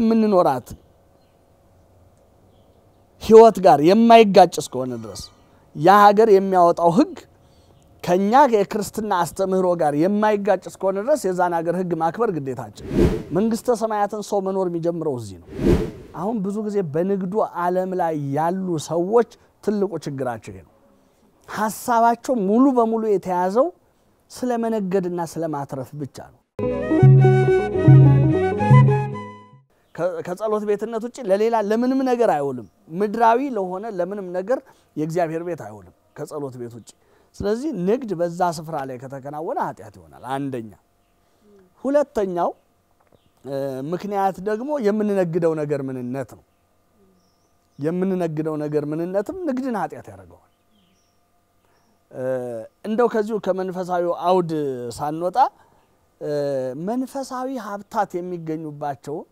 ከምንኖራት ህይወት ጋር የማይጋጭ እስከሆነ ድረስ ያ ሀገር የሚያወጣው ህግ ከኛ የክርስትና አስተምህሮ ጋር የማይጋጭ እስከሆነ ድረስ የዛን ሀገር ህግ ማክበር ግዴታችን። መንግስተ ሰማያትን ሰው መኖር የሚጀምረው እዚህ ነው። አሁን ብዙ ጊዜ በንግዱ ዓለም ላይ ያሉ ሰዎች ትልቁ ችግራቸው ይሄ ነው። ሀሳባቸው ሙሉ በሙሉ የተያዘው ስለ መነገድና ስለ ማትረፍ ብቻ ነው። ከጸሎት ቤትነት ውጭ ለሌላ ለምንም ነገር አይውልም። ምድራዊ ለሆነ ለምንም ነገር የእግዚአብሔር ቤት አይውልም ከጸሎት ቤት ውጭ። ስለዚህ ንግድ በዛ ስፍራ ላይ ከተከናወነ ኃጢአት ይሆናል። አንደኛ። ሁለተኛው ምክንያት ደግሞ የምንነግደው ነገር ምንነት ነው። የምንነግደው ነገር ምንነትም ንግድን ኃጢአት ያደርገዋል። እንደው ከዚሁ ከመንፈሳዊ አውድ ሳንወጣ መንፈሳዊ ሀብታት የሚገኙባቸውን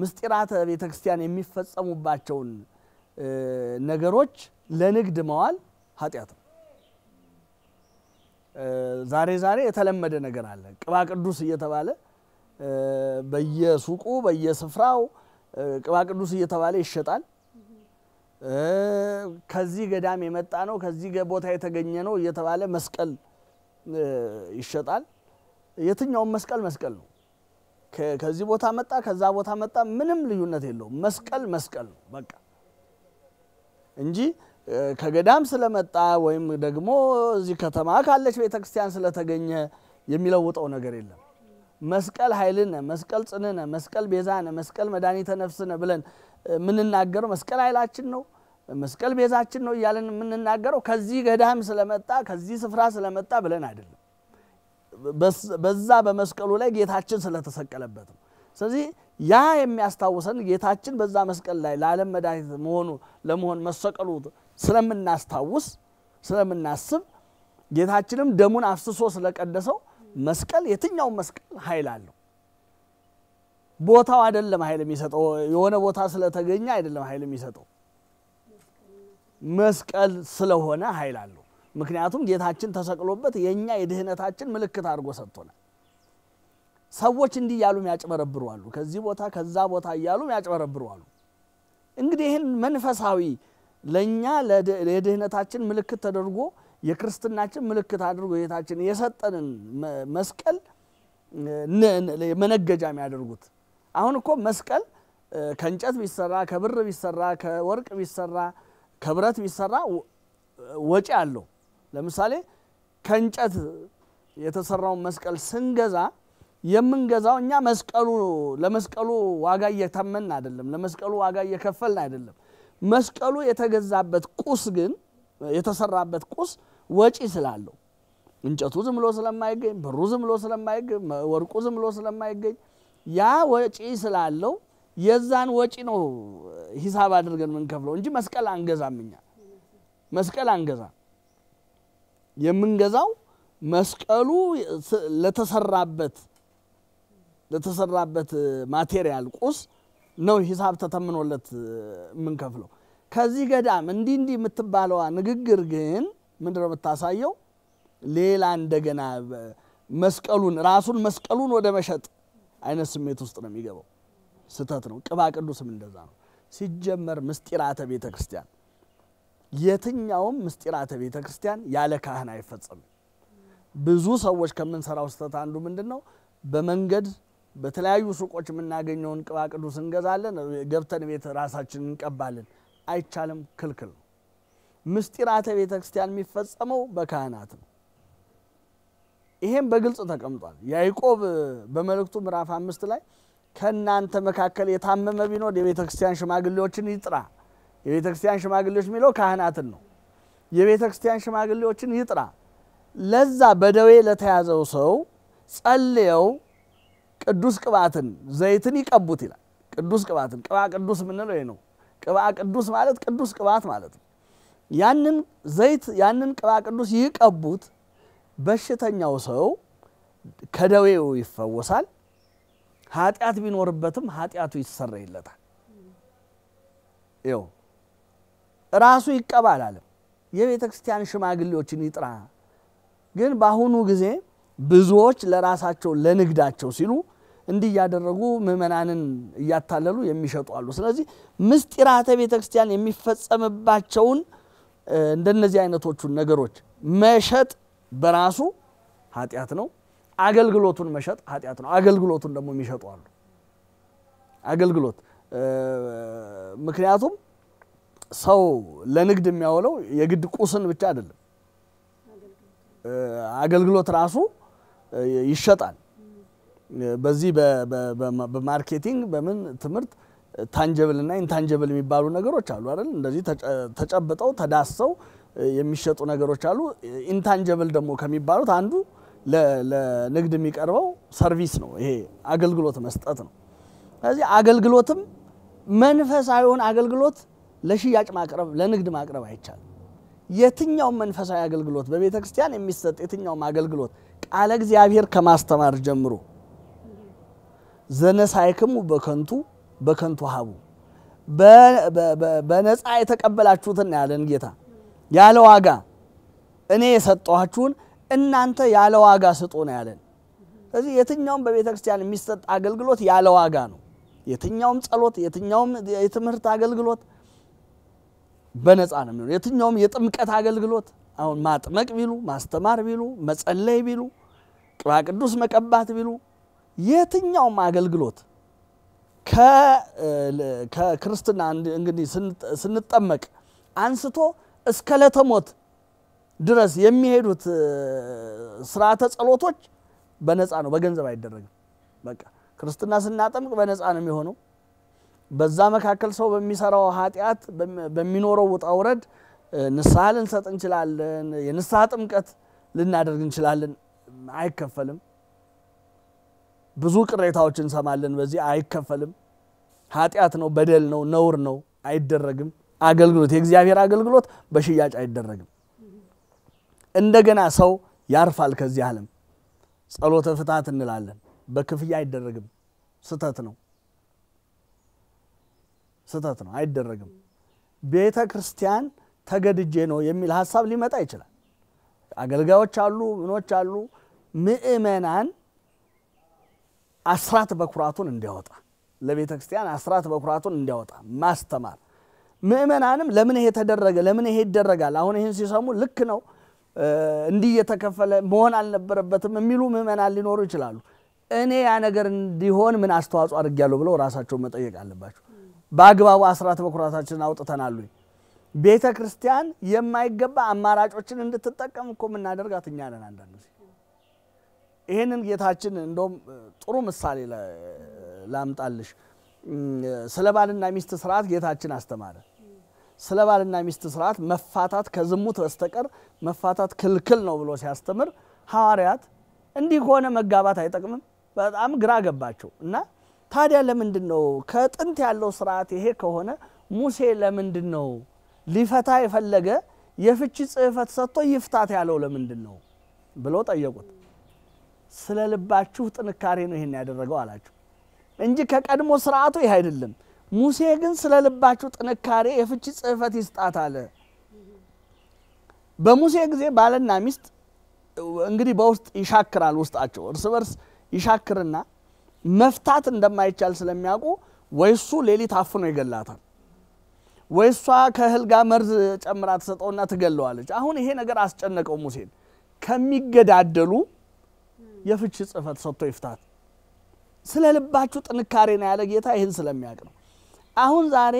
ምስጢራተ ቤተ ክርስቲያን የሚፈጸሙባቸውን ነገሮች ለንግድ መዋል ኃጢአት ነው። ዛሬ ዛሬ የተለመደ ነገር አለ። ቅባ ቅዱስ እየተባለ በየሱቁ በየስፍራው ቅባ ቅዱስ እየተባለ ይሸጣል። ከዚህ ገዳም የመጣ ነው፣ ከዚህ ቦታ የተገኘ ነው እየተባለ መስቀል ይሸጣል። የትኛውም መስቀል መስቀል ነው። ከዚህ ቦታ መጣ፣ ከዛ ቦታ መጣ፣ ምንም ልዩነት የለውም። መስቀል መስቀል ነው በቃ እንጂ ከገዳም ስለመጣ ወይም ደግሞ እዚህ ከተማ ካለች ቤተ ክርስቲያን ስለተገኘ የሚለውጠው ነገር የለም። መስቀል ኃይልነ፣ መስቀል ጽንነ፣ መስቀል ቤዛነ፣ መስቀል መድኃኒተ ነፍስነ ብለን የምንናገረው መስቀል ኃይላችን ነው፣ መስቀል ቤዛችን ነው እያለን የምንናገረው ከዚህ ገዳም ስለመጣ ከዚህ ስፍራ ስለመጣ ብለን አይደለም። በዛ በመስቀሉ ላይ ጌታችን ስለተሰቀለበት ነው። ስለዚህ ያ የሚያስታውሰን ጌታችን በዛ መስቀል ላይ ለዓለም መድኃኒት መሆኑ ለመሆን መሰቀሉ ስለምናስታውስ ስለምናስብ ጌታችንም ደሙን አፍስሶ ስለቀደሰው መስቀል የትኛውም መስቀል ኃይል አለው። ቦታው አይደለም ኃይል የሚሰጠው የሆነ ቦታ ስለተገኘ አይደለም ኃይል የሚሰጠው መስቀል ስለሆነ ኃይል አለው። ምክንያቱም ጌታችን ተሰቅሎበት የእኛ የድህነታችን ምልክት አድርጎ ሰጥቶናል። ሰዎች እንዲህ እያሉ ያጭበረብሩ አሉ። ከዚህ ቦታ ከዛ ቦታ እያሉ ያጭበረብሩ አሉ። እንግዲህ ይህን መንፈሳዊ ለእኛ የድህነታችን ምልክት ተደርጎ የክርስትናችን ምልክት አድርጎ ጌታችን የሰጠንን መስቀል መነገጃ የሚያደርጉት አሁን እኮ መስቀል ከእንጨት ቢሰራ ከብር ቢሰራ ከወርቅ ቢሰራ ከብረት ቢሰራ ወጪ አለው። ለምሳሌ ከእንጨት የተሰራውን መስቀል ስንገዛ የምንገዛው እኛ መስቀሉ ለመስቀሉ ዋጋ እየተመን አይደለም፣ ለመስቀሉ ዋጋ እየከፈልን አይደለም። መስቀሉ የተገዛበት ቁስ ግን የተሰራበት ቁስ ወጪ ስላለው እንጨቱ ዝም ብሎ ስለማይገኝ፣ ብሩ ዝም ብሎ ስለማይገኝ፣ ወርቁ ዝም ብሎ ስለማይገኝ ያ ወጪ ስላለው የዛን ወጪ ነው ሂሳብ አድርገን የምንከፍለው እንጂ መስቀል አንገዛም እኛ መስቀል አንገዛም። የምንገዛው መስቀሉ ለተሰራበት ለተሰራበት ማቴሪያል ቁስ ነው ሂሳብ ተተምኖለት የምንከፍለው። ከዚህ ገዳም እንዲህ እንዲህ የምትባለዋ ንግግር ግን ምንድነው የምታሳየው? ሌላ እንደገና መስቀሉን ራሱን መስቀሉን ወደ መሸጥ አይነት ስሜት ውስጥ ነው የሚገባው። ስህተት ነው። ቅባ ቅዱስም እንደዛ ነው። ሲጀመር ምስጢራተ ቤተ ክርስቲያን የትኛውም ምስጢራተ ቤተ ክርስቲያን ያለ ካህን አይፈጸምም። ብዙ ሰዎች ከምንሰራው ስህተት አንዱ ምንድን ነው? በመንገድ በተለያዩ ሱቆች የምናገኘውን ቅባ ቅዱስ እንገዛለን፣ ገብተን ቤት ራሳችን እንቀባለን። አይቻልም፣ ክልክል ነው። ምስጢራተ ቤተ ክርስቲያን የሚፈጸመው በካህናት ነው። ይሄም በግልጽ ተቀምጧል። ያዕቆብ በመልእክቱ ምዕራፍ አምስት ላይ ከእናንተ መካከል የታመመ ቢኖር የቤተ ክርስቲያን ሽማግሌዎችን ይጥራ የቤተ ክርስቲያን ሽማግሌዎች የሚለው ካህናትን ነው። የቤተ ክርስቲያን ሽማግሌዎችን ይጥራ። ለዛ በደዌ ለተያዘው ሰው ጸልየው ቅዱስ ቅባትን ዘይትን ይቀቡት ይላል። ቅዱስ ቅባትን ቅባ ቅዱስ የምንለው ይሄ ነው። ቅባ ቅዱስ ማለት ቅዱስ ቅባት ማለት ነው። ያንን ዘይት ያንን ቅባ ቅዱስ ይቀቡት። በሽተኛው ሰው ከደዌው ይፈወሳል። ኃጢአት ቢኖርበትም ኃጢአቱ ይሰረይለታል። ይኸው ራሱ ይቀባል አለ። የቤተ ክርስቲያን ሽማግሌዎችን ይጥራ። ግን በአሁኑ ጊዜ ብዙዎች ለራሳቸው ለንግዳቸው ሲሉ እንዲህ እያደረጉ ምእመናንን እያታለሉ የሚሸጡ አሉ። ስለዚህ ምስጢራተ ቤተ ክርስቲያን የሚፈጸምባቸውን እንደነዚህ አይነቶቹን ነገሮች መሸጥ በራሱ ኃጢአት ነው። አገልግሎቱን መሸጥ ኃጢአት ነው። አገልግሎቱን ደግሞ የሚሸጡ አሉ። አገልግሎት ምክንያቱም ሰው ለንግድ የሚያውለው የግድ ቁስን ብቻ አይደለም። አገልግሎት ራሱ ይሸጣል። በዚህ በማርኬቲንግ በምን ትምህርት ታንጀብል እና ኢንታንጀብል የሚባሉ ነገሮች አሉ አይደል? እንደዚህ ተጨብጠው ተዳሰው የሚሸጡ ነገሮች አሉ። ኢንታንጀብል ደግሞ ከሚባሉት አንዱ ለንግድ የሚቀርበው ሰርቪስ ነው። ይሄ አገልግሎት መስጠት ነው። ስለዚህ አገልግሎትም መንፈሳዊውን አገልግሎት ለሽያጭ ማቅረብ፣ ለንግድ ማቅረብ አይቻልም። የትኛውም መንፈሳዊ አገልግሎት በቤተ ክርስቲያን የሚሰጥ የትኛውም አገልግሎት ቃለ እግዚአብሔር ከማስተማር ጀምሮ ዘነሳይክሙ በከንቱ በከንቱ ሀቡ በነፃ የተቀበላችሁትን ያለን ጌታ ያለ ዋጋ እኔ የሰጠኋችሁን እናንተ ያለ ዋጋ ስጡ ነው ያለን። ስለዚህ የትኛውም በቤተ ክርስቲያን የሚሰጥ አገልግሎት ያለ ዋጋ ነው። የትኛውም ጸሎት፣ የትኛውም የትምህርት አገልግሎት በነፃ ነው የሚሆነው። የትኛውም የጥምቀት አገልግሎት አሁን ማጥመቅ ቢሉ፣ ማስተማር ቢሉ፣ መጸለይ ቢሉ፣ ቅባ ቅዱስ መቀባት ቢሉ፣ የትኛውም አገልግሎት ከክርስትና እንግዲህ ስንጠመቅ አንስቶ እስከ ለተሞት ድረስ የሚሄዱት ስርዓተ ጸሎቶች በነፃ ነው፣ በገንዘብ አይደረግም። በቃ ክርስትና ስናጠምቅ በነፃ ነው የሚሆነው። በዛ መካከል ሰው በሚሰራው ኃጢአት በሚኖረው ውጣ ውረድ ንስሐ ልንሰጥ እንችላለን። የንስሐ ጥምቀት ልናደርግ እንችላለን። አይከፈልም። ብዙ ቅሬታዎች እንሰማለን። በዚህ አይከፈልም፣ ኃጢአት ነው፣ በደል ነው፣ ነውር ነው፣ አይደረግም። አገልግሎት የእግዚአብሔር አገልግሎት በሽያጭ አይደረግም። እንደገና ሰው ያርፋል ከዚህ ዓለም። ጸሎተ ፍታት እንላለን። በክፍያ አይደረግም፣ ስተት ነው። ስህተት ነው፣ አይደረግም። ቤተ ክርስቲያን ተገድጄ ነው የሚል ሀሳብ ሊመጣ ይችላል። አገልጋዮች አሉ፣ ምኖች አሉ። ምእመናን አስራት በኩራቱን እንዲያወጣ ለቤተ ክርስቲያን አስራት በኩራቱን እንዲያወጣ ማስተማር ምእመናንም ለምን ይሄ ተደረገ፣ ለምን ይሄ ይደረጋል፣ አሁን ይህን ሲሰሙ ልክ ነው እንዲህ እየተከፈለ መሆን አልነበረበትም የሚሉ ምእመናን ሊኖሩ ይችላሉ። እኔ ያ ነገር እንዲሆን ምን አስተዋጽኦ አድርጊያለሁ ብለው ራሳቸውን መጠየቅ አለባቸው። በአግባቡ አስራት በኩራታችንን አውጥተናሉ። ቤተ ክርስቲያን የማይገባ አማራጮችን እንድትጠቀም እኮ የምናደርጋት እኛ ነን። አንዳንድ ጊዜ ይህንን ጌታችን እንደውም ጥሩ ምሳሌ ላምጣልሽ። ስለ ባልና ሚስት ስርዓት ጌታችን አስተማረ። ስለ ባልና ሚስት ስርዓት መፋታት ከዝሙት በስተቀር መፋታት ክልክል ነው ብሎ ሲያስተምር ሐዋርያት እንዲህ ከሆነ መጋባት አይጠቅምም፣ በጣም ግራ ገባቸው እና ታዲያ ለምንድን ነው ከጥንት ያለው ስርዓት ይሄ ከሆነ ሙሴ ለምንድን ነው ሊፈታ የፈለገ የፍቺ ጽህፈት ሰጥቶ ይፍታት ያለው ለምንድን ነው ብሎ ጠየቁት። ስለ ልባችሁ ጥንካሬ ነው ይሄን ያደረገው አላቸው እንጂ ከቀድሞ ስርዓቱ ይህ አይደለም። ሙሴ ግን ስለ ልባችሁ ጥንካሬ የፍቺ ጽህፈት ይስጣት አለ። በሙሴ ጊዜ ባልና ሚስት እንግዲህ በውስጥ ይሻክራል ውስጣቸው እርስ በርስ ይሻክርና መፍታት እንደማይቻል ስለሚያውቁ ወይ እሱ ሌሊት አፍኖ ይገላታል፣ ወይ እሷ ከእህል ጋር መርዝ ጨምራ ትሰጠውና ትገለዋለች። አሁን ይሄ ነገር አስጨነቀው ሙሴን። ከሚገዳደሉ የፍቺ ጽፈት ሰጥቶ ይፍታት። ስለ ልባችሁ ጥንካሬ ነው ያለ ጌታ ይህን ስለሚያውቅ ነው። አሁን ዛሬ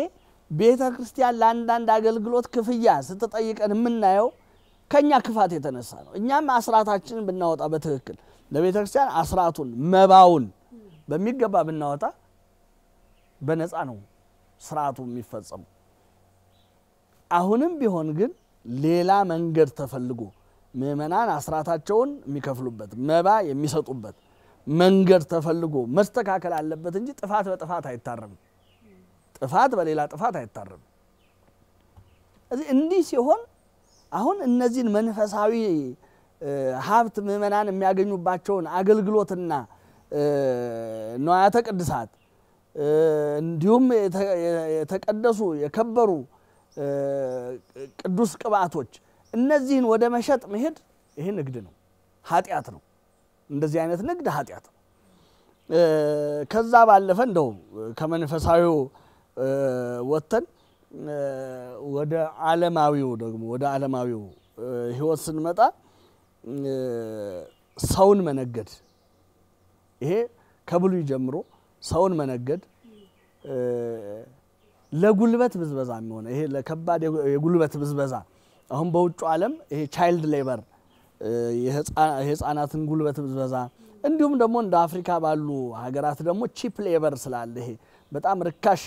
ቤተ ክርስቲያን ለአንዳንድ አገልግሎት ክፍያ ስትጠይቀን የምናየው ከእኛ ክፋት የተነሳ ነው። እኛም አስራታችንን ብናወጣ በትክክል ለቤተ ክርስቲያን አስራቱን መባውን በሚገባ ብናወጣ በነፃ ነው ስርዓቱ የሚፈጸሙ። አሁንም ቢሆን ግን ሌላ መንገድ ተፈልጎ ምእመናን አስራታቸውን የሚከፍሉበት መባ የሚሰጡበት መንገድ ተፈልጎ መስተካከል አለበት እንጂ ጥፋት በጥፋት አይታረምም። ጥፋት በሌላ ጥፋት አይታረምም። እንዲህ ሲሆን አሁን እነዚህን መንፈሳዊ ሀብት ምእመናን የሚያገኙባቸውን አገልግሎትና ንዋያተ ቅድሳት እንዲሁም የተቀደሱ የከበሩ ቅዱስ ቅባቶች እነዚህን ወደ መሸጥ መሄድ ይሄ ንግድ ነው፣ ኃጢአት ነው። እንደዚህ አይነት ንግድ ኃጢአት ነው። ከዛ ባለፈ እንደው ከመንፈሳዊው ወጥተን ወደ ዓለማዊው ደግሞ ወደ ዓለማዊው ህይወት ስንመጣ ሰውን መነገድ ይሄ ከብሉይ ጀምሮ ሰውን መነገድ ለጉልበት ብዝበዛ የሚሆነ ይሄ ለከባድ የጉልበት ብዝበዛ አሁን በውጭ ዓለም ይሄ ቻይልድ ሌበር የህፃናትን ጉልበት ብዝበዛ እንዲሁም ደግሞ እንደ አፍሪካ ባሉ ሀገራት ደግሞ ቺፕ ሌበር ስላለ ይሄ በጣም ርካሽ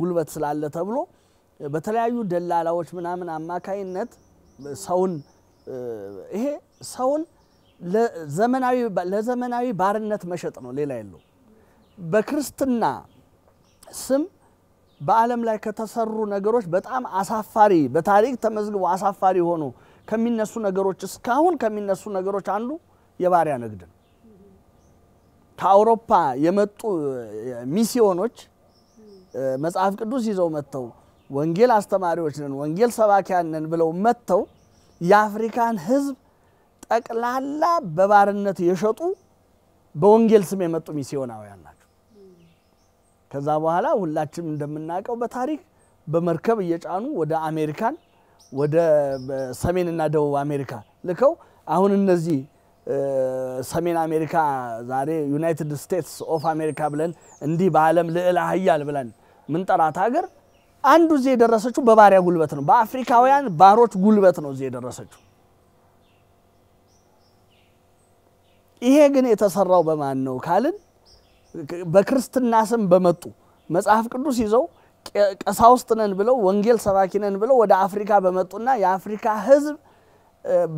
ጉልበት ስላለ ተብሎ በተለያዩ ደላላዎች ምናምን አማካይነት ሰውን ይሄ ሰውን ለዘመናዊ ባርነት መሸጥ ነው፣ ሌላ የለው። በክርስትና ስም በዓለም ላይ ከተሰሩ ነገሮች በጣም አሳፋሪ በታሪክ ተመዝግቦ አሳፋሪ ሆኖ ከሚነሱ ነገሮች እስካሁን ከሚነሱ ነገሮች አንዱ የባሪያ ንግድ ነው። ከአውሮፓ የመጡ ሚስዮኖች መጽሐፍ ቅዱስ ይዘው መጥተው ወንጌል አስተማሪዎች ነን፣ ወንጌል ሰባኪያን ነን ብለው መጥተው የአፍሪካን ሕዝብ ጠቅላላ በባርነት የሸጡ በወንጌል ስም የመጡ ሚስዮናውያን ናቸው። ከዛ በኋላ ሁላችንም እንደምናውቀው በታሪክ በመርከብ እየጫኑ ወደ አሜሪካን ወደ ሰሜንና ደቡብ አሜሪካ ልከው አሁን እነዚህ ሰሜን አሜሪካ ዛሬ ዩናይትድ ስቴትስ ኦፍ አሜሪካ ብለን እንዲህ በዓለም ልዕለ አህያል ብለን ምንጠራት ሀገር አንዱ እዚህ የደረሰችው በባሪያ ጉልበት ነው። በአፍሪካውያን ባሮች ጉልበት ነው እዚህ የደረሰችው። ይሄ ግን የተሰራው በማን ነው ካልን በክርስትና ስም በመጡ መጽሐፍ ቅዱስ ይዘው ቀሳውስት ነን ብለው ወንጌል ሰባኪ ነን ብለው ወደ አፍሪካ በመጡና የአፍሪካ ህዝብ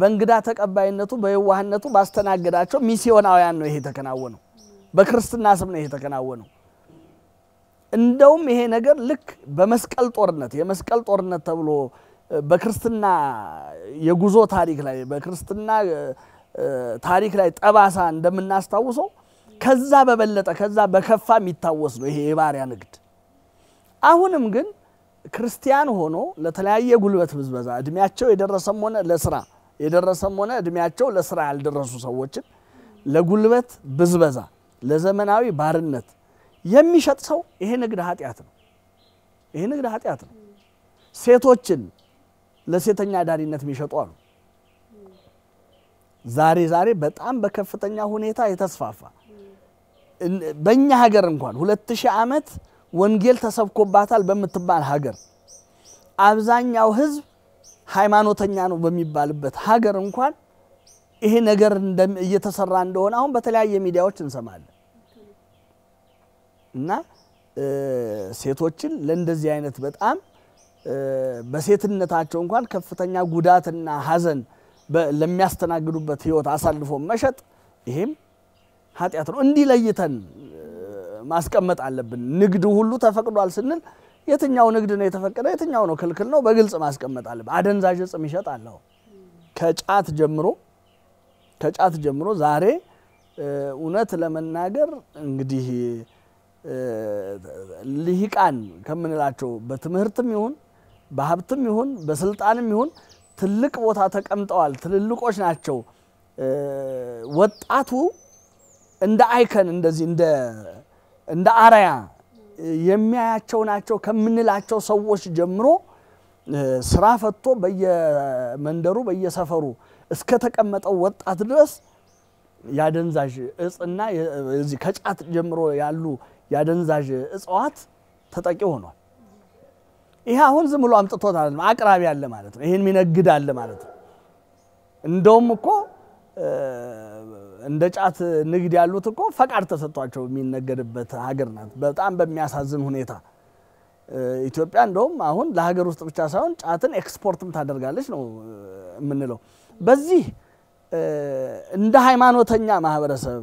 በእንግዳ ተቀባይነቱ በየዋህነቱ ባስተናገዳቸው ሚስዮናውያን ነው ይሄ የተከናወነው። በክርስትና ስም ነው ይሄ የተከናወነው። እንደውም ይሄ ነገር ልክ በመስቀል ጦርነት የመስቀል ጦርነት ተብሎ በክርስትና የጉዞ ታሪክ ላይ በክርስትና ታሪክ ላይ ጠባሳ እንደምናስታውሰው ከዛ በበለጠ ከዛ በከፋ የሚታወስ ነው ይሄ የባሪያ ንግድ። አሁንም ግን ክርስቲያን ሆኖ ለተለያየ ጉልበት ብዝበዛ እድሜያቸው የደረሰም ሆነ ለስራ የደረሰም ሆነ እድሜያቸው ለስራ ያልደረሱ ሰዎችን ለጉልበት ብዝበዛ፣ ለዘመናዊ ባርነት የሚሸጥ ሰው ይሄ ንግድ ኃጢአት ነው። ይሄ ንግድ ኃጢአት ነው። ሴቶችን ለሴተኛ ዳሪነት የሚሸጡ አሉ። ዛሬ ዛሬ በጣም በከፍተኛ ሁኔታ የተስፋፋ በእኛ ሀገር እንኳን ሁለት ሺህ ዓመት ወንጌል ተሰብኮባታል በምትባል ሀገር አብዛኛው ህዝብ ሃይማኖተኛ ነው በሚባልበት ሀገር እንኳን ይሄ ነገር እየተሰራ እንደሆነ አሁን በተለያየ ሚዲያዎች እንሰማለን እና ሴቶችን ለእንደዚህ አይነት በጣም በሴትነታቸው እንኳን ከፍተኛ ጉዳትና ሀዘን ለሚያስተናግዱበት ህይወት አሳልፎ መሸጥ ይሄም ኃጢአት ነው። እንዲህ ለይተን ማስቀመጥ አለብን። ንግድ ሁሉ ተፈቅዷል ስንል የትኛው ንግድ ነው የተፈቀደ፣ የትኛው ነው ክልክል ነው በግልጽ ማስቀመጥ አለብን። አደንዛዥ እጽ የሚሸጥ አለው ከጫት ጀምሮ ከጫት ጀምሮ ዛሬ እውነት ለመናገር እንግዲህ ልሂቃን ከምንላቸው በትምህርትም ይሁን በሀብትም ይሁን በስልጣንም ይሁን ትልቅ ቦታ ተቀምጠዋል። ትልልቆች ናቸው። ወጣቱ እንደ አይከን እንደዚህ እንደ አርያ የሚያያቸው ናቸው ከምንላቸው ሰዎች ጀምሮ ስራ ፈቶ በየመንደሩ በየሰፈሩ እስከ ተቀመጠው ወጣት ድረስ ያደንዛዥ እጽና ከጫት ጀምሮ ያሉ ያደንዛዥ እጽዋት ተጠቂ ሆኗል። ይሄ አሁን ዝም ብሎ አምጥቶት ማለት አቅራቢ አለ ማለት ነው። ይሄን ሚነግድ አለ ማለት ነው። እንደውም እኮ እንደ ጫት ንግድ ያሉት እኮ ፈቃድ ተሰጥቷቸው የሚነገድበት ሀገር ናት። በጣም በሚያሳዝን ሁኔታ ኢትዮጵያ እንደውም አሁን ለሀገር ውስጥ ብቻ ሳይሆን ጫትን ኤክስፖርትም ታደርጋለች ነው የምንለው። በዚህ እንደ ሃይማኖተኛ ማህበረሰብ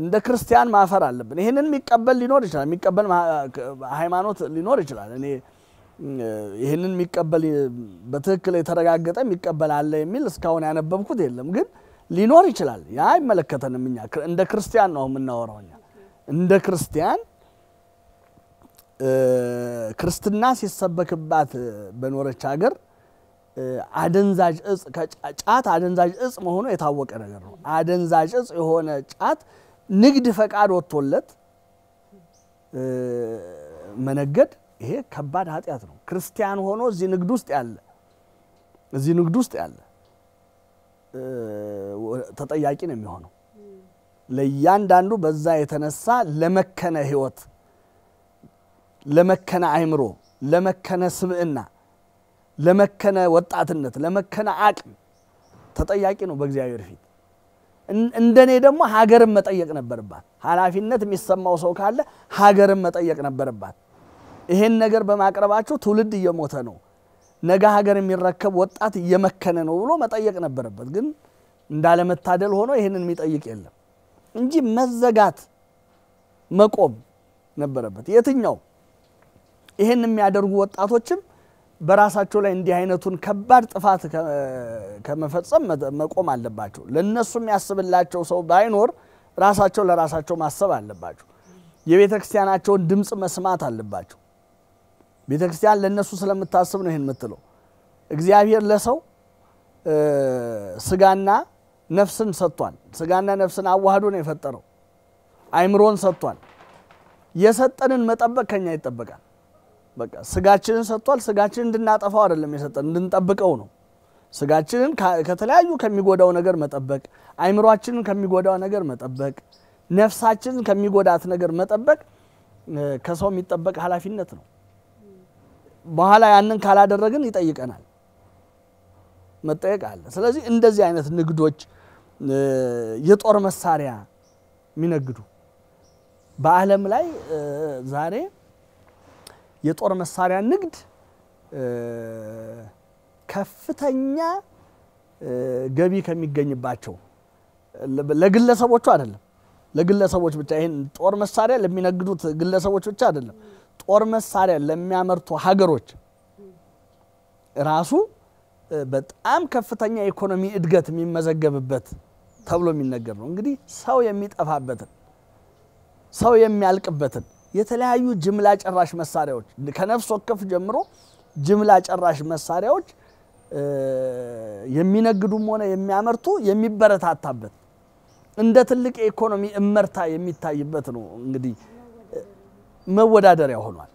እንደ ክርስቲያን ማፈር አለብን። ይህንን የሚቀበል ሊኖር ይችላል፣ የሚቀበል ሃይማኖት ሊኖር ይችላል። እኔ ይህንን የሚቀበል በትክክል የተረጋገጠ የሚቀበል አለ የሚል እስካሁን ያነበብኩት የለም። ግን ሊኖር ይችላል። ያ አይመለከተንም። እኛ እንደ ክርስቲያን ነው የምናወራው። እኛ እንደ ክርስቲያን ክርስትና ሲሰበክባት በኖረች ሀገር አደንዛዥ እጽ ጫት አደንዛዥ እጽ መሆኑ የታወቀ ነገር ነው። አደንዛዥ እጽ የሆነ ጫት ንግድ ፈቃድ ወጥቶለት መነገድ ይሄ ከባድ ኃጢአት ነው። ክርስቲያን ሆኖ እዚህ ንግድ ውስጥ ያለ እዚህ ንግድ ውስጥ ያለ ተጠያቂ ነው የሚሆነው። ለእያንዳንዱ በዛ የተነሳ ለመከነ ህይወት፣ ለመከነ አይምሮ፣ ለመከነ ስብዕና፣ ለመከነ ወጣትነት፣ ለመከነ አቅም ተጠያቂ ነው በእግዚአብሔር ፊት። እንደኔ ደግሞ ሀገርን መጠየቅ ነበርባት ኃላፊነት የሚሰማው ሰው ካለ ሀገርን መጠየቅ ነበረባት። ይሄን ነገር በማቅረባቸው ትውልድ እየሞተ ነው፣ ነገ ሀገር የሚረከብ ወጣት እየመከነ ነው ብሎ መጠየቅ ነበረበት። ግን እንዳለመታደል ሆኖ ይህንን የሚጠይቅ የለም እንጂ መዘጋት መቆም ነበረበት። የትኛው ይህን የሚያደርጉ ወጣቶችም በራሳቸው ላይ እንዲህ አይነቱን ከባድ ጥፋት ከመፈጸም መቆም አለባቸው። ለእነሱ የሚያስብላቸው ሰው ባይኖር ራሳቸው ለራሳቸው ማሰብ አለባቸው። የቤተ ክርስቲያናቸውን ድምፅ መስማት አለባቸው። ቤተ ክርስቲያን ለእነሱ ስለምታስብ ነው ይህን የምትለው። እግዚአብሔር ለሰው ስጋና ነፍስን ሰጥቷል። ስጋና ነፍስን አዋህዶ ነው የፈጠረው። አይምሮን ሰጥቷል። የሰጠንን መጠበቅ ከኛ ይጠበቃል። በቃ ስጋችንን ሰጥቷል። ስጋችን እንድናጠፋው አይደለም የሰጠን፣ እንድንጠብቀው ነው። ስጋችንን ከተለያዩ ከሚጎዳው ነገር መጠበቅ፣ አይምሯችንን ከሚጎዳው ነገር መጠበቅ፣ ነፍሳችንን ከሚጎዳት ነገር መጠበቅ ከሰው የሚጠበቅ ኃላፊነት ነው። በኋላ ያንን ካላደረግን ይጠይቀናል፣ መጠየቅ አለ። ስለዚህ እንደዚህ አይነት ንግዶች የጦር መሳሪያ የሚነግዱ በዓለም ላይ ዛሬ የጦር መሳሪያ ንግድ ከፍተኛ ገቢ ከሚገኝባቸው ለግለሰቦቹ አይደለም፣ ለግለሰቦች ብቻ ይህን ጦር መሳሪያ ለሚነግዱት ግለሰቦች ብቻ አይደለም ጦር መሳሪያ ለሚያመርቱ ሀገሮች ራሱ በጣም ከፍተኛ የኢኮኖሚ እድገት የሚመዘገብበት ተብሎ የሚነገር ነው። እንግዲህ ሰው የሚጠፋበትን ሰው የሚያልቅበትን የተለያዩ ጅምላ ጨራሽ መሳሪያዎች ከነፍስ ወከፍ ጀምሮ ጅምላ ጨራሽ መሳሪያዎች የሚነግዱም ሆነ የሚያመርቱ የሚበረታታበት እንደ ትልቅ የኢኮኖሚ እመርታ የሚታይበት ነው እንግዲህ መወዳደሪያ ሆኗል።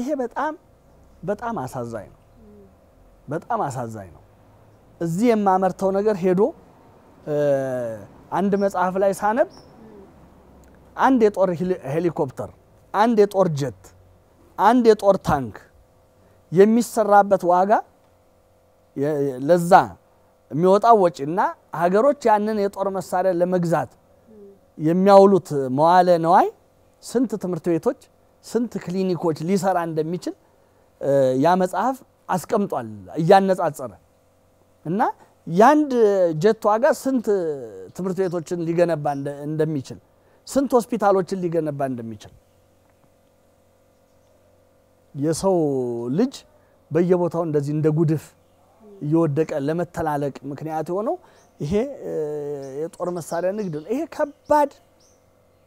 ይሄ በጣም በጣም አሳዛኝ ነው። በጣም አሳዛኝ ነው። እዚህ የማመርተው ነገር ሄዶ አንድ መጽሐፍ ላይ ሳነብ አንድ የጦር ሄሊኮፕተር፣ አንድ የጦር ጀት፣ አንድ የጦር ታንክ የሚሰራበት ዋጋ ለዛ የሚወጣው ወጪና ሀገሮች ያንን የጦር መሳሪያ ለመግዛት የሚያውሉት መዋለ ነዋይ ስንት ትምህርት ቤቶች ስንት ክሊኒኮች ሊሰራ እንደሚችል ያ መጽሐፍ አስቀምጧል እያነጻጸረ እና የአንድ ጀት ዋጋ ስንት ትምህርት ቤቶችን ሊገነባ እንደሚችል ስንት ሆስፒታሎችን ሊገነባ እንደሚችል የሰው ልጅ በየቦታው እንደዚህ እንደ ጉድፍ እየወደቀ ለመተላለቅ ምክንያት የሆነው ይሄ የጦር መሳሪያ ንግድ ነው። ይሄ ከባድ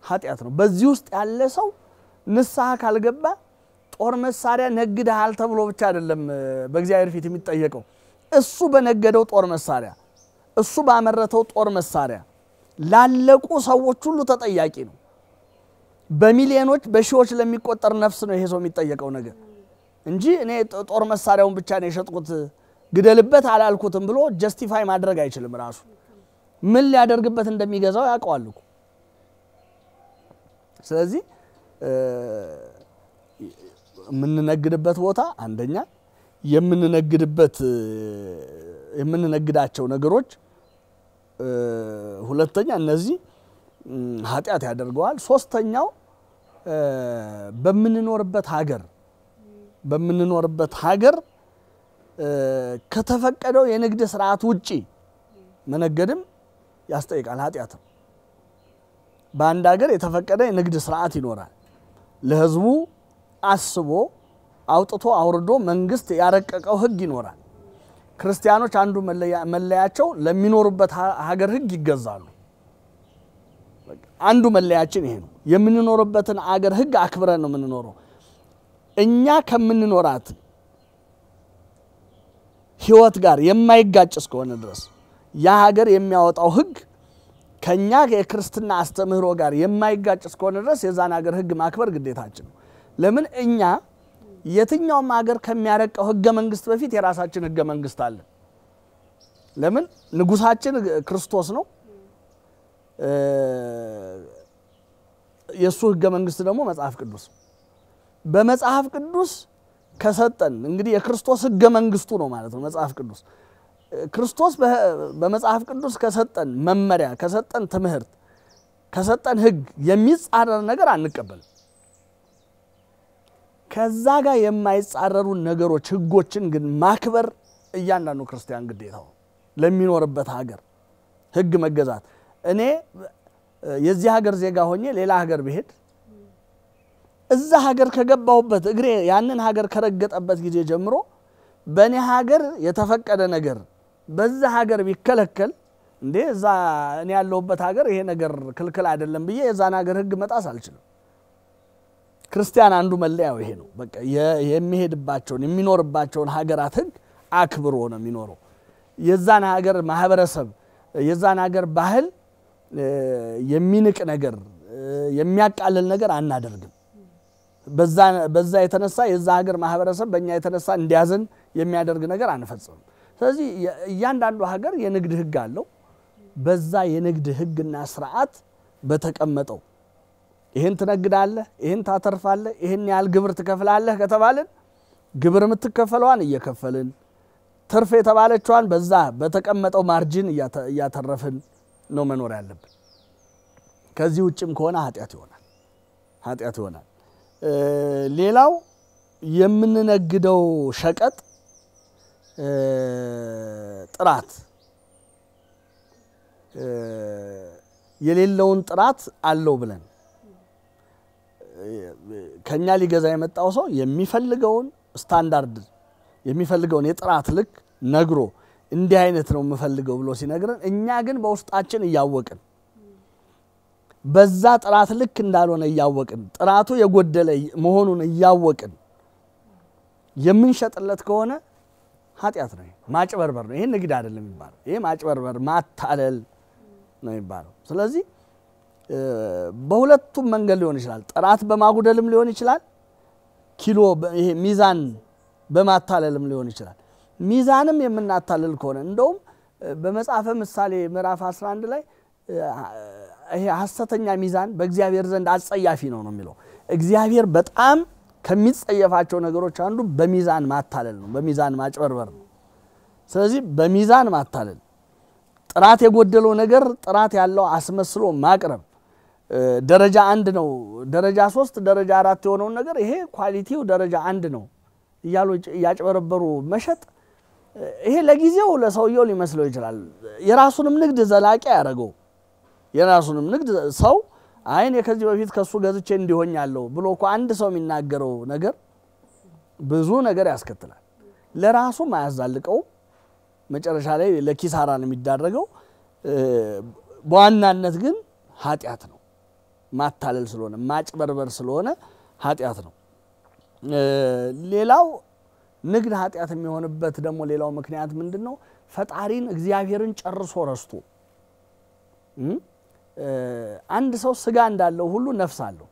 ኃጢአት ነው። በዚህ ውስጥ ያለ ሰው ንስሐ ካልገባ ጦር መሳሪያ ነግደሃል ተብሎ ብቻ አይደለም በእግዚአብሔር ፊት የሚጠየቀው። እሱ በነገደው ጦር መሳሪያ፣ እሱ ባመረተው ጦር መሳሪያ ላለቁ ሰዎች ሁሉ ተጠያቂ ነው። በሚሊዮኖች በሺዎች ለሚቆጠር ነፍስ ነው ይሄ ሰው የሚጠየቀው ነገር እንጂ እኔ ጦር መሳሪያውን ብቻ ነው የሸጥኩት ግደልበት አላልኩትም ብሎ ጀስቲፋይ ማድረግ አይችልም። ራሱ ምን ሊያደርግበት እንደሚገዛው ያውቀዋል እኮ ስለዚህ የምንነግድበት ቦታ አንደኛ የምንነግድበት የምንነግዳቸው ነገሮች፣ ሁለተኛ እነዚህ ኃጢአት ያደርገዋል። ሶስተኛው በምንኖርበት ሀገር በምንኖርበት ሀገር ከተፈቀደው የንግድ ስርዓት ውጪ መነገድም ያስጠይቃል ኃጢአትም በአንድ ሀገር የተፈቀደ የንግድ ስርዓት ይኖራል። ለህዝቡ አስቦ አውጥቶ አውርዶ መንግስት ያረቀቀው ህግ ይኖራል። ክርስቲያኖች አንዱ መለያቸው ለሚኖሩበት ሀገር ህግ ይገዛሉ። አንዱ መለያችን ይሄ ነው። የምንኖርበትን አገር ህግ አክብረን ነው የምንኖረው። እኛ ከምንኖራት ህይወት ጋር የማይጋጭ እስከሆነ ድረስ ያ ሀገር የሚያወጣው ህግ ከኛ የክርስትና አስተምህሮ ጋር የማይጋጭ እስከሆነ ድረስ የዛን ሀገር ህግ ማክበር ግዴታችን ነው። ለምን እኛ የትኛውም ሀገር ከሚያረቀው ህገ መንግስት በፊት የራሳችን ህገ መንግስት አለን። ለምን ንጉሳችን ክርስቶስ ነው። የእሱ ህገ መንግስት ደግሞ መጽሐፍ ቅዱስ በመጽሐፍ ቅዱስ ከሰጠን እንግዲህ የክርስቶስ ህገ መንግስቱ ነው ማለት ነው መጽሐፍ ቅዱስ ክርስቶስ በመጽሐፍ ቅዱስ ከሰጠን መመሪያ፣ ከሰጠን ትምህርት፣ ከሰጠን ሕግ የሚጻረር ነገር አንቀበልም። ከዛ ጋር የማይጻረሩ ነገሮች ሕጎችን ግን ማክበር እያንዳንዱ ክርስቲያን ግዴታው ለሚኖርበት ሀገር ሕግ መገዛት። እኔ የዚህ ሀገር ዜጋ ሆኜ ሌላ ሀገር ብሄድ እዛ ሀገር ከገባሁበት እግሬ ያንን ሀገር ከረገጠበት ጊዜ ጀምሮ በእኔ ሀገር የተፈቀደ ነገር በዛ ሀገር ቢከለከል እንዴ እዛ እኔ ያለሁበት ሀገር ይሄ ነገር ክልክል አይደለም ብዬ የዛን ሀገር ህግ መጣስ አልችልም። ክርስቲያን አንዱ መለያው ይሄ ነው። በቃ የሚሄድባቸውን የሚኖርባቸውን ሀገራት ህግ አክብሮ ነው የሚኖረው። የዛን ሀገር ማህበረሰብ የዛን ሀገር ባህል የሚንቅ ነገር የሚያቃልል ነገር አናደርግም። በዛ የተነሳ የዛ ሀገር ማህበረሰብ በእኛ የተነሳ እንዲያዝን የሚያደርግ ነገር አንፈጽምም። ስለዚህ እያንዳንዱ ሀገር የንግድ ህግ አለው። በዛ የንግድ ህግና ስርዓት በተቀመጠው ይህን ትነግዳለህ፣ ይህን ታተርፋለህ፣ ይህን ያህል ግብር ትከፍላለህ ከተባልን ግብር የምትከፈለዋን እየከፈልን ትርፍ የተባለችዋን በዛ በተቀመጠው ማርጅን እያተረፍን ነው መኖር ያለብን። ከዚህ ውጭም ከሆነ ኃጢአት ይሆናል ኃጢአት ይሆናል። ሌላው የምንነግደው ሸቀጥ ጥራት የሌለውን ጥራት አለው ብለን ከኛ ሊገዛ የመጣው ሰው የሚፈልገውን ስታንዳርድ የሚፈልገውን የጥራት ልክ ነግሮ እንዲህ አይነት ነው የምፈልገው ብሎ ሲነግረን፣ እኛ ግን በውስጣችን እያወቅን በዛ ጥራት ልክ እንዳልሆነ እያወቅን ጥራቱ የጎደለ መሆኑን እያወቅን የምንሸጥለት ከሆነ ኃጢአት ነው፣ ማጭበርበር ነው። ይሄ ንግድ አይደለም የሚባለው። ይሄ ማጭበርበር፣ ማታለል ነው የሚባለው። ስለዚህ በሁለቱም መንገድ ሊሆን ይችላል። ጥራት በማጉደልም ሊሆን ይችላል። ኪሎ ይሄ ሚዛን በማታለልም ሊሆን ይችላል። ሚዛንም የምናታለል ከሆነ እንደውም በመጽሐፈ ምሳሌ ምዕራፍ 11 ላይ ይሄ ሐሰተኛ ሚዛን በእግዚአብሔር ዘንድ አጸያፊ ነው ነው የሚለው እግዚአብሔር በጣም ከሚጸየፋቸው ነገሮች አንዱ በሚዛን ማታለል ነው፣ በሚዛን ማጭበርበር ነው። ስለዚህ በሚዛን ማታለል፣ ጥራት የጎደለው ነገር ጥራት ያለው አስመስሎ ማቅረብ፣ ደረጃ አንድ ነው፣ ደረጃ ሶስት፣ ደረጃ አራት የሆነውን ነገር ይሄ ኳሊቲው ደረጃ አንድ ነው እያሉ እያጭበረበሩ መሸጥ፣ ይሄ ለጊዜው ለሰውየው ሊመስለው ይችላል። የራሱንም ንግድ ዘላቂ ያደረገው የራሱንም ንግድ ሰው አይ እኔ ከዚህ በፊት ከሱ ገዝቼ እንዲሆኛለሁ ብሎ እኮ አንድ ሰው የሚናገረው ነገር ብዙ ነገር ያስከትላል። ለራሱም አያዛልቀውም። መጨረሻ ላይ ለኪሳራ ነው የሚዳረገው። በዋናነት ግን ኃጢአት ነው። ማታለል ስለሆነ ማጭበርበር ስለሆነ ኃጢአት ነው። ሌላው ንግድ ኃጢአት የሚሆንበት ደግሞ ሌላው ምክንያት ምንድን ነው? ፈጣሪን እግዚአብሔርን ጨርሶ ረስቶ አንድ ሰው ስጋ እንዳለው ሁሉ ነፍስ አለው።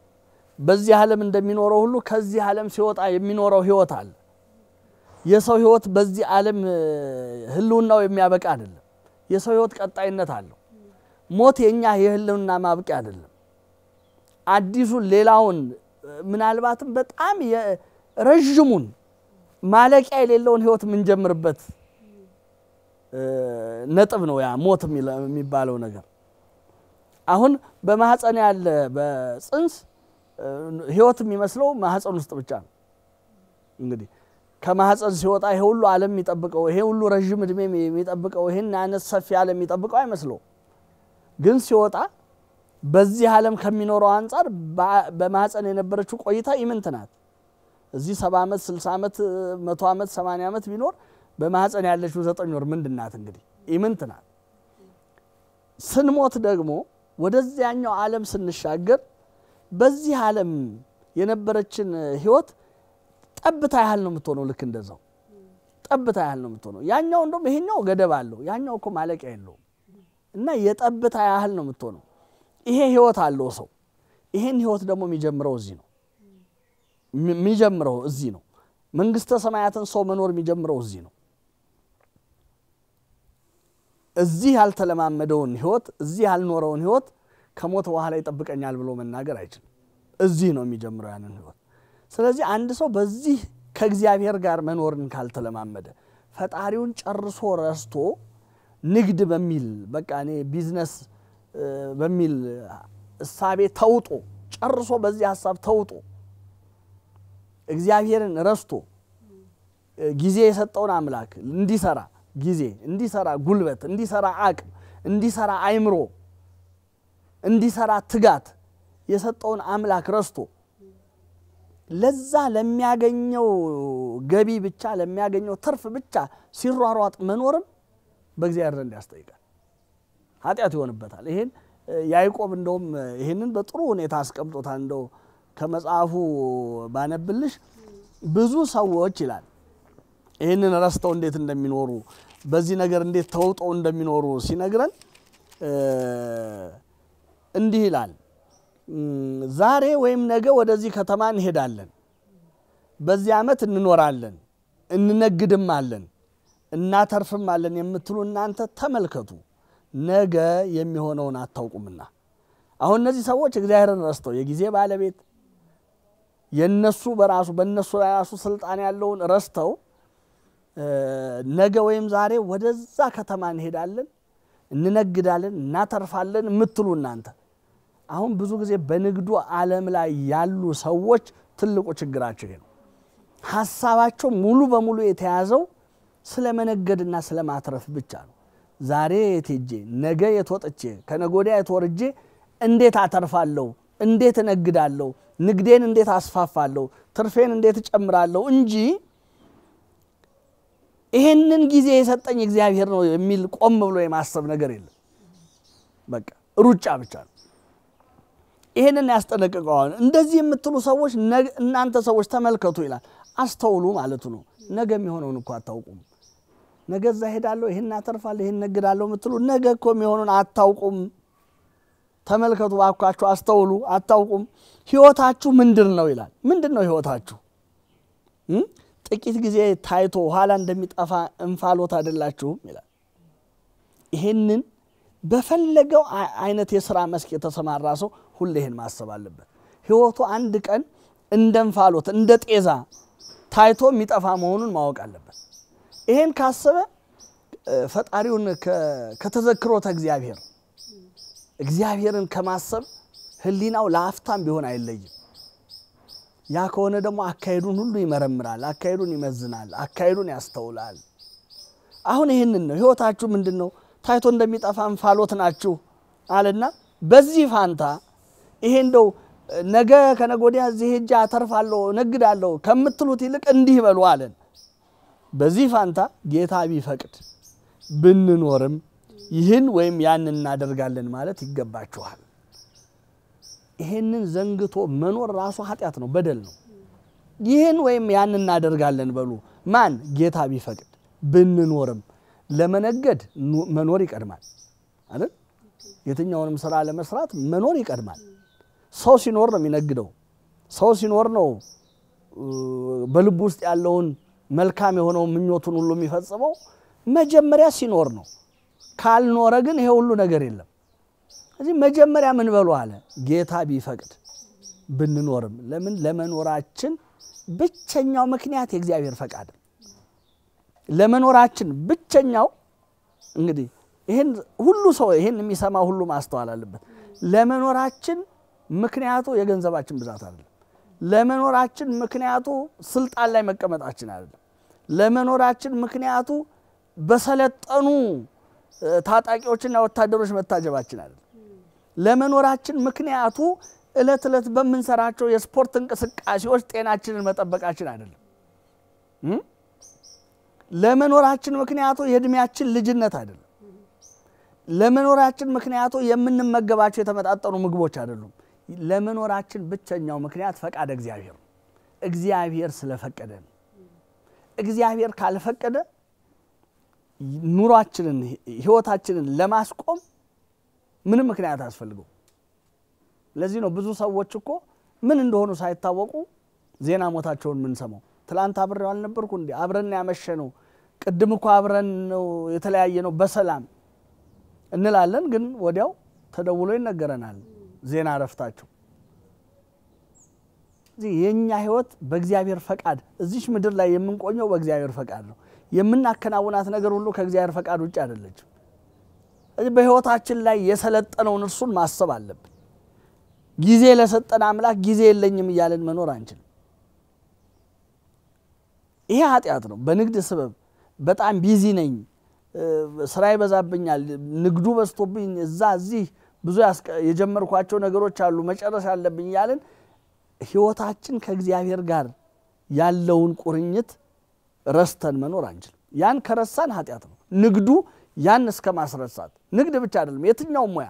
በዚህ ዓለም እንደሚኖረው ሁሉ ከዚህ ዓለም ሲወጣ የሚኖረው ህይወት አለ። የሰው ህይወት በዚህ ዓለም ህልውናው የሚያበቃ አይደለም። የሰው ህይወት ቀጣይነት አለው። ሞት የኛ የህልውና ማብቂያ አይደለም። አዲሱን ሌላውን ምናልባትም በጣም ረዥሙን ማለቂያ የሌለውን ህይወት የምንጀምርበት ነጥብ ነው ያ ሞት የሚባለው ነገር። አሁን በማህፀን ያለ በጽንስ ህይወት የሚመስለው ማህፀን ውስጥ ብቻ ነው። እንግዲህ ከማህፀን ሲወጣ ይሄ ሁሉ ዓለም የሚጠብቀው ይሄ ሁሉ ረዥም እድሜ የሚጠብቀው ይህን አይነት ሰፊ ዓለም የሚጠብቀው አይመስለው፣ ግን ሲወጣ በዚህ ዓለም ከሚኖረው አንጻር በማህፀን የነበረችው ቆይታ ኢምንት ናት። እዚህ ሰባ ዓመት ስልሳ ዓመት መቶ ዓመት ሰማንያ ዓመት ቢኖር በማህፀን ያለችው ዘጠኝ ወር ምንድናት? እንግዲህ ኢምንት ናት። ስንሞት ደግሞ ወደዚያኛው ዓለም ስንሻገር በዚህ ዓለም የነበረችን ህይወት ጠብታ ያህል ነው የምትሆነው። ልክ እንደዛው ጠብታ ያህል ነው የምትሆነው። ያኛው እንደም ይሄኛው ገደብ አለው፣ ያኛው እኮ ማለቂያ የለውም እና የጠብታ ያህል ነው የምትሆነው። ይሄ ህይወት አለው ሰው። ይሄን ህይወት ደግሞ የሚጀምረው እዚህ ነው የሚጀምረው እዚህ ነው። መንግስተ ሰማያትን ሰው መኖር የሚጀምረው እዚህ ነው። እዚህ ያልተለማመደውን ህይወት እዚህ ያልኖረውን ህይወት ከሞት በኋላ ይጠብቀኛል ብሎ መናገር አይችልም። እዚህ ነው የሚጀምረው ያንን ህይወት። ስለዚህ አንድ ሰው በዚህ ከእግዚአብሔር ጋር መኖርን ካልተለማመደ ፈጣሪውን ጨርሶ ረስቶ ንግድ በሚል በቃ እኔ ቢዝነስ በሚል እሳቤ ተውጦ ጨርሶ በዚህ ሀሳብ ተውጦ እግዚአብሔርን ረስቶ ጊዜ የሰጠውን አምላክ እንዲሰራ ጊዜ፣ እንዲሰራ ጉልበት፣ እንዲሰራ አቅም፣ እንዲሰራ አይምሮ፣ እንዲሰራ ትጋት የሰጠውን አምላክ ረስቶ ለዛ ለሚያገኘው ገቢ ብቻ ለሚያገኘው ትርፍ ብቻ ሲሯሯጥ መኖርም በእግዚአብሔር ዘንድ ያስጠይቃል፣ ኃጢአት ይሆንበታል። ይሄን ያዕቆብ እንደውም ይህንን በጥሩ ሁኔታ አስቀምጦታል። እንደው ከመጽሐፉ ባነብልሽ ብዙ ሰዎች ይላል ይህንን ረስተው እንዴት እንደሚኖሩ በዚህ ነገር እንዴት ተውጠው እንደሚኖሩ ሲነግረን እንዲህ ይላል። ዛሬ ወይም ነገ ወደዚህ ከተማ እንሄዳለን፣ በዚህ ዓመት እንኖራለን፣ እንነግድም አለን፣ እናተርፍም አለን የምትሉ እናንተ ተመልከቱ፣ ነገ የሚሆነውን አታውቁምና። አሁን እነዚህ ሰዎች እግዚአብሔርን ረስተው የጊዜ ባለቤት የነሱ በራሱ በነሱ የራሱ ስልጣን ያለውን ረስተው ነገ ወይም ዛሬ ወደዛ ከተማ እንሄዳለን፣ እንነግዳለን፣ እናተርፋለን የምትሉ እናንተ አሁን ብዙ ጊዜ በንግዱ ዓለም ላይ ያሉ ሰዎች ትልቁ ችግራቸው ነው። ሀሳባቸው ሙሉ በሙሉ የተያዘው ስለ መነገድና ስለ ማትረፍ ብቻ ነው። ዛሬ የቴጄ ነገ የትወጥቼ ከነጎዲያ የትወርጄ እንዴት አተርፋለሁ፣ እንዴት እነግዳለሁ፣ ንግዴን እንዴት አስፋፋለሁ፣ ትርፌን እንዴት እጨምራለሁ እንጂ ይሄንን ጊዜ የሰጠኝ እግዚአብሔር ነው የሚል ቆም ብሎ የማሰብ ነገር የለም። በቃ ሩጫ ብቻ ነው። ይሄንን ያስጠነቅቀዋል። እንደዚህ የምትሉ ሰዎች እናንተ ሰዎች ተመልከቱ ይላል። አስተውሉ ማለቱ ነው። ነገ የሚሆነውን እኮ አታውቁም። ነገ እዛ ሄዳለሁ፣ ይህን አተርፋለሁ፣ ይህን ነግዳለሁ የምትሉ ነገ እኮ የሚሆኑን አታውቁም። ተመልከቱ ባካችሁ፣ አስተውሉ። አታውቁም። ህይወታችሁ ምንድን ነው ይላል። ምንድን ነው ህይወታችሁ? ጥቂት ጊዜ ታይቶ ኋላ እንደሚጠፋ እንፋሎት አይደላችሁም ይላል። ይህንን በፈለገው አይነት የስራ መስክ የተሰማራ ሰው ሁሌ ይህን ማሰብ አለበት። ህይወቱ አንድ ቀን እንደ እንፋሎት እንደ ጤዛ ታይቶ የሚጠፋ መሆኑን ማወቅ አለበት። ይህን ካሰበ ፈጣሪውን ከተዘክሮተ እግዚአብሔር እግዚአብሔርን ከማሰብ ህሊናው ለአፍታም ቢሆን አይለይም። ያ ከሆነ ደግሞ አካሄዱን ሁሉ ይመረምራል፣ አካሄዱን ይመዝናል፣ አካሄዱን ያስተውላል። አሁን ይህንን ነው ህይወታችሁ ምንድን ነው ታይቶ እንደሚጠፋ እንፋሎት ናችሁ አለና በዚህ ፋንታ ይሄ እንደው ነገ ከነገ ወዲያ እዚህ ሄጄ አተርፋለሁ ነግዳለሁ ከምትሉት ይልቅ እንዲህ በሉ አለን። በዚህ ፋንታ ጌታ ቢፈቅድ ብንኖርም ይህን ወይም ያን እናደርጋለን ማለት ይገባችኋል። ይሄንን ዘንግቶ መኖር ራሱ ኃጢአት ነው፣ በደል ነው። ይህን ወይም ያን እናደርጋለን በሉ ማን ጌታ ቢፈቅድ ብንኖርም ለመነገድ መኖር ይቀድማል አይደል? የትኛውንም ስራ ለመስራት መኖር ይቀድማል። ሰው ሲኖር ነው የሚነግደው። ሰው ሲኖር ነው በልቡ ውስጥ ያለውን መልካም የሆነው ምኞቱን ሁሉ የሚፈጽመው መጀመሪያ ሲኖር ነው። ካልኖረ ግን ይሄ ሁሉ ነገር የለም። እዚህ መጀመሪያ ምን በሉ አለ ጌታ ቢፈቅድ ብንኖርም ለምን ለመኖራችን ብቸኛው ምክንያት የእግዚአብሔር ፈቃድ ለመኖራችን ብቸኛው እንግዲህ ይህን ሁሉ ሰው ይህን የሚሰማ ሁሉ ማስተዋል አለበት። ለመኖራችን ምክንያቱ የገንዘባችን ብዛት አይደለም። ለመኖራችን ምክንያቱ ስልጣን ላይ መቀመጣችን አይደለም። ለመኖራችን ምክንያቱ በሰለጠኑ ታጣቂዎችና ወታደሮች መታጀባችን አይደለም። ለመኖራችን ምክንያቱ እለት እለት በምንሰራቸው የስፖርት እንቅስቃሴዎች ጤናችንን መጠበቃችን አይደለም። ለመኖራችን ምክንያቱ የእድሜያችን ልጅነት አይደለም። ለመኖራችን ምክንያቱ የምንመገባቸው የተመጣጠኑ ምግቦች አይደሉም። ለመኖራችን ብቸኛው ምክንያት ፈቃድ እግዚአብሔር እግዚአብሔር ስለፈቀደ ነው። እግዚአብሔር ካልፈቀደ ኑሯችንን ህይወታችንን ለማስቆም ምንም ምክንያት አስፈልገው ለዚህ ነው ብዙ ሰዎች እኮ ምን እንደሆኑ ሳይታወቁ ዜና ሞታቸውን የምንሰማው። ትላንት አብሬው አልነበርኩ እንዲ አብረን ያመሸ ነው። ቅድም እኮ አብረን ነው የተለያየ ነው በሰላም እንላለን፣ ግን ወዲያው ተደውሎ ይነገረናል ዜና እረፍታቸው። የእኛ ህይወት በእግዚአብሔር ፈቃድ፣ እዚች ምድር ላይ የምንቆኘው በእግዚአብሔር ፈቃድ ነው። የምናከናውናት ነገር ሁሉ ከእግዚአብሔር ፈቃድ ውጭ አይደለችም። በህይወታችን ላይ የሰለጠነውን እርሱን ማሰብ አለብን። ጊዜ ለሰጠን አምላክ ጊዜ የለኝም እያለን መኖር አንችልም። ይሄ ኃጢአት ነው። በንግድ ስበብ በጣም ቢዚ ነኝ፣ ስራ ይበዛብኛል፣ ንግዱ በዝቶብኝ እዛ እዚህ ብዙ የጀመርኳቸው ነገሮች አሉ መጨረስ አለብኝ እያለን ህይወታችን ከእግዚአብሔር ጋር ያለውን ቁርኝት ረስተን መኖር አንችልም። ያን ከረሳን ኃጢአት ነው። ንግዱ ያን እስከ ማስረሳት ንግድ ብቻ አይደለም፣ የትኛውም ሙያ፣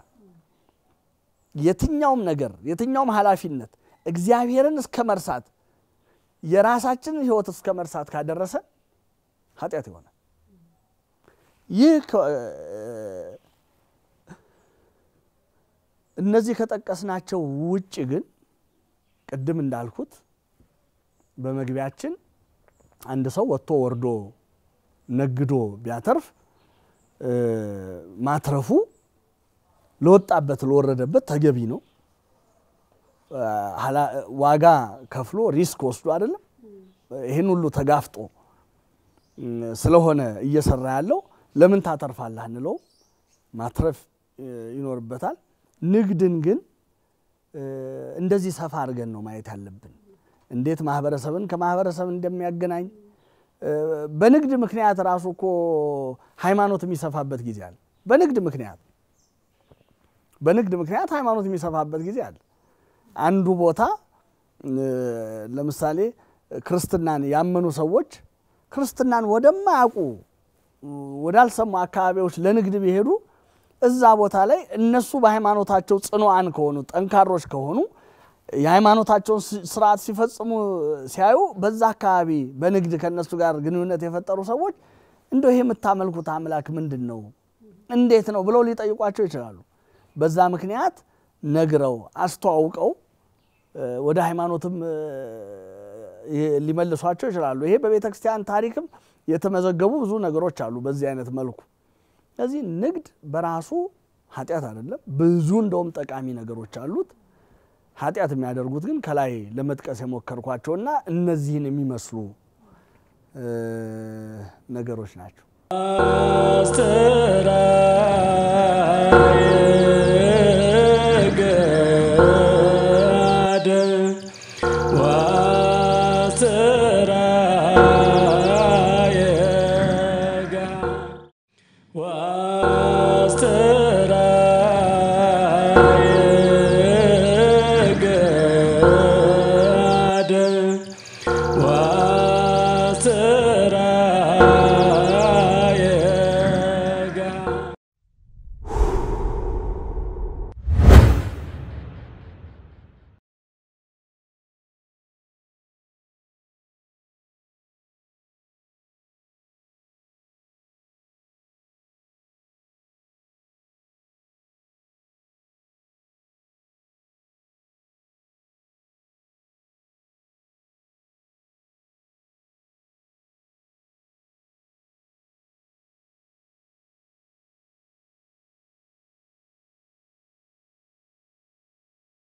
የትኛውም ነገር፣ የትኛውም ኃላፊነት እግዚአብሔርን እስከ መርሳት የራሳችንን ህይወት እስከ መርሳት ካደረሰ ኃጢአት ይሆናል። ይህ እነዚህ ከጠቀስናቸው ውጭ ግን ቅድም እንዳልኩት በመግቢያችን አንድ ሰው ወጥቶ ወርዶ ነግዶ ቢያተርፍ ማትረፉ ለወጣበት ለወረደበት ተገቢ ነው። ዋጋ ከፍሎ ሪስክ ወስዶ አይደለም ይህን ሁሉ ተጋፍጦ ስለሆነ እየሰራ ያለው ለምን ታተርፋለህ እንለው ማትረፍ ይኖርበታል። ንግድን ግን እንደዚህ ሰፋ አድርገን ነው ማየት ያለብን። እንዴት ማህበረሰብን ከማህበረሰብ እንደሚያገናኝ በንግድ ምክንያት ራሱ እኮ ሃይማኖት የሚሰፋበት ጊዜ አለ። በንግድ ምክንያት በንግድ ምክንያት ሃይማኖት የሚሰፋበት ጊዜ አለ። አንዱ ቦታ ለምሳሌ ክርስትናን ያመኑ ሰዎች ክርስትናን ወደማያውቁ ወዳልሰሙ አካባቢዎች ለንግድ ቢሄዱ እዛ ቦታ ላይ እነሱ በሃይማኖታቸው ጽኑዓን ከሆኑ ጠንካሮች ከሆኑ የሃይማኖታቸውን ስርዓት ሲፈጽሙ ሲያዩ በዛ አካባቢ በንግድ ከነሱ ጋር ግንኙነት የፈጠሩ ሰዎች እንደው ይሄ የምታመልኩት አምላክ ምንድን ነው? እንዴት ነው ብለው ሊጠይቋቸው ይችላሉ። በዛ ምክንያት ነግረው አስተዋውቀው ወደ ሃይማኖትም ሊመልሷቸው ይችላሉ። ይሄ በቤተ ክርስቲያን ታሪክም የተመዘገቡ ብዙ ነገሮች አሉ በዚህ አይነት መልኩ። ስለዚህ ንግድ በራሱ ኃጢአት አይደለም። ብዙ እንደውም ጠቃሚ ነገሮች አሉት። ኃጢአት የሚያደርጉት ግን ከላይ ለመጥቀስ የሞከርኳቸውና እነዚህን የሚመስሉ ነገሮች ናቸው።